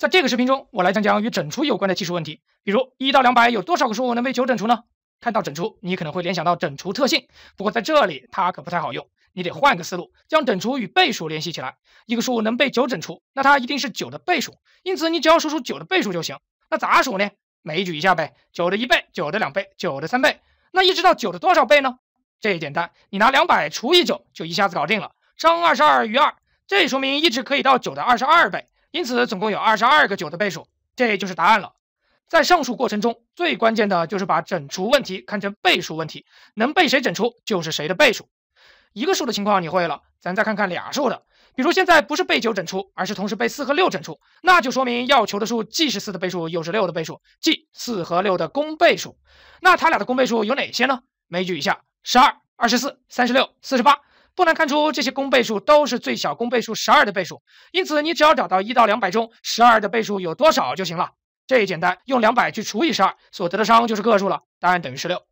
在这个视频中，我来讲讲与整除有关的技术问题。比如，一到两百有多少个数能被九整除呢？看到整除，你可能会联想到整除特性，不过在这里它可不太好用，你得换个思路，将整除与倍数联系起来。一个数能被九整除，那它一定是九的倍数，因此你只要数出九的倍数就行。那咋数呢？枚举一下呗，九的一倍，九的两倍，九的三倍，那一直到九的多少倍呢？这简单，你拿两百除以九就一下子搞定了，商二十二余二，这说明一直可以到九的二十二倍。因此，总共有二十二个九的倍数，这就是答案了。在上述过程中，最关键的就是把整除问题看成倍数问题，能被谁整除就是谁的倍数。一个数的情况你会了，咱再看看俩数的。比如现在不是被九整除，而是同时被四和六整除，那就说明要求的数既是四的倍数，又是六的倍数，即四和六的公倍数。那它俩的公倍数有哪些呢？枚举一下：十二、二十四、三十六、四十八。不难看出，这些公倍数都是最小公倍数十二的倍数，因此你只要找到一到两百中十二的倍数有多少就行了。这也简单，用两百去除以十二，所得的商就是个数了，答案等于十六。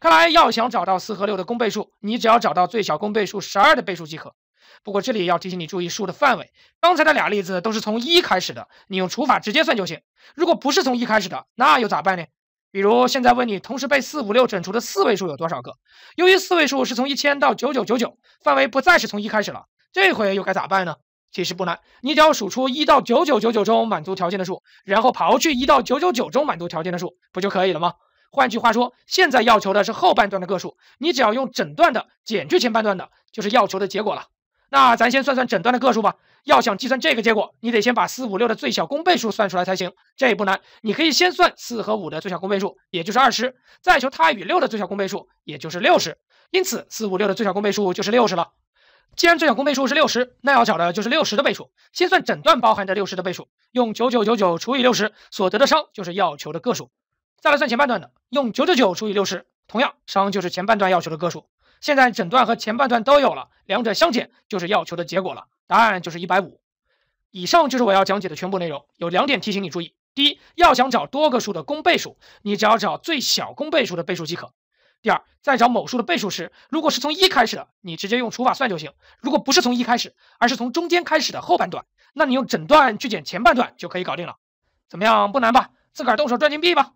看来要想找到四和六的公倍数，你只要找到最小公倍数十二的倍数即可。不过这里要提醒你注意数的范围，刚才的俩例子都是从一开始的，你用除法直接算就行。如果不是从一开始的，那又咋办呢？比如，现在问你同时被四五六整除的四位数有多少个？由于四位数是从一千到九九九九，范围不再是从一开始了，这回又该咋办呢？其实不难，你只要数出一到九九九九中满足条件的数，然后刨去一到九九九中满足条件的数，不就可以了吗？换句话说，现在要求的是后半段的个数，你只要用整段的减去前半段的，就是要求的结果了。那咱先算算整段的个数吧。要想计算这个结果，你得先把四五六的最小公倍数算出来才行。这也不难，你可以先算四和五的最小公倍数，也就是二十，再求它与六的最小公倍数，也就是六十。因此，四五六的最小公倍数就是六十了。既然最小公倍数是六十，那要找的就是六十的倍数。先算整段包含着六十的倍数，用九九九九除以六十，所得的商就是要求的个数。再来算前半段的，用九九九除以六十，同样商就是前半段要求的个数。现在整段和前半段都有了，两者相减就是要求的结果了，答案就是一百五。以上就是我要讲解的全部内容，有两点提醒你注意：第一，要想找多个数的公倍数，你只要找最小公倍数的倍数即可；第二，在找某数的倍数时，如果是从一开始的，你直接用除法算就行；如果不是从一开始，而是从中间开始的后半段，那你用整段去减前半段就可以搞定了。怎么样，不难吧？自个儿动手赚金币吧。